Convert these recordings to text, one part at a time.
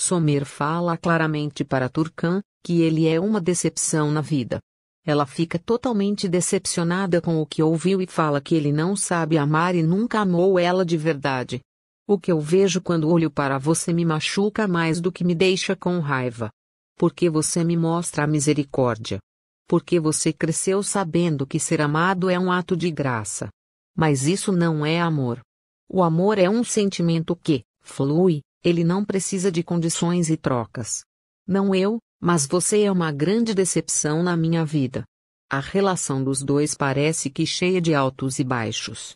Somer fala claramente para Turkan que ele é uma decepção na vida. Ela fica totalmente decepcionada com o que ouviu e fala que ele não sabe amar e nunca amou ela de verdade. O que eu vejo quando olho para você me machuca mais do que me deixa com raiva. Porque você me mostra a misericórdia. Porque você cresceu sabendo que ser amado é um ato de graça. Mas isso não é amor. O amor é um sentimento que flui ele não precisa de condições e trocas. Não eu, mas você é uma grande decepção na minha vida. A relação dos dois parece que cheia de altos e baixos.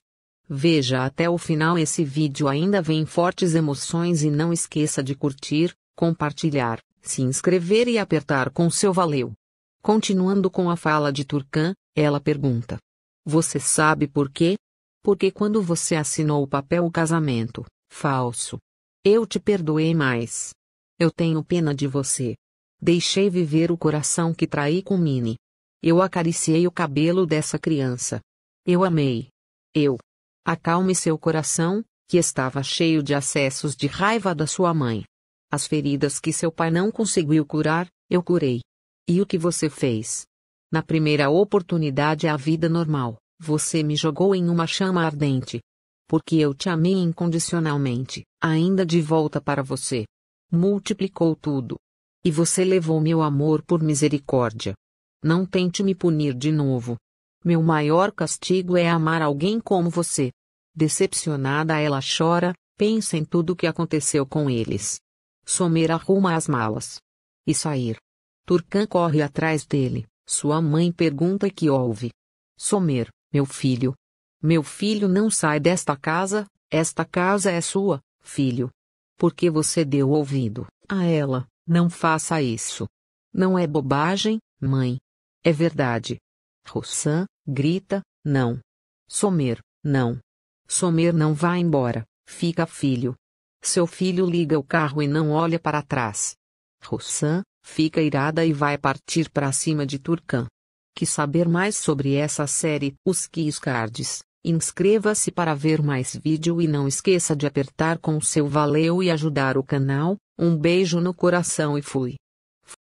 Veja até o final esse vídeo ainda vem fortes emoções e não esqueça de curtir, compartilhar, se inscrever e apertar com seu valeu. Continuando com a fala de Turcan, ela pergunta: Você sabe por quê? Porque quando você assinou o papel o casamento, falso, eu te perdoei mais. Eu tenho pena de você. Deixei viver o coração que traí com Mini. Eu acariciei o cabelo dessa criança. Eu amei. Eu. Acalme seu coração, que estava cheio de acessos de raiva da sua mãe. As feridas que seu pai não conseguiu curar, eu curei. E o que você fez? Na primeira oportunidade à vida normal, você me jogou em uma chama ardente. Porque eu te amei incondicionalmente ainda de volta para você. Multiplicou tudo. E você levou meu amor por misericórdia. Não tente me punir de novo. Meu maior castigo é amar alguém como você. Decepcionada, ela chora, pensa em tudo o que aconteceu com eles. Somer arruma as malas. E sair. Turcan corre atrás dele. Sua mãe pergunta que houve. Somer, meu filho. Meu filho não sai desta casa, esta casa é sua, Filho, porque você deu ouvido a ela, não faça isso. Não é bobagem, mãe. É verdade. Rossan, grita, não. Somer, não. Somer não vai embora, fica filho. Seu filho liga o carro e não olha para trás. Rossan, fica irada e vai partir para cima de Turcan. Que saber mais sobre essa série, os Kiscards. Inscreva-se para ver mais vídeo e não esqueça de apertar com o seu valeu e ajudar o canal. Um beijo no coração e fui.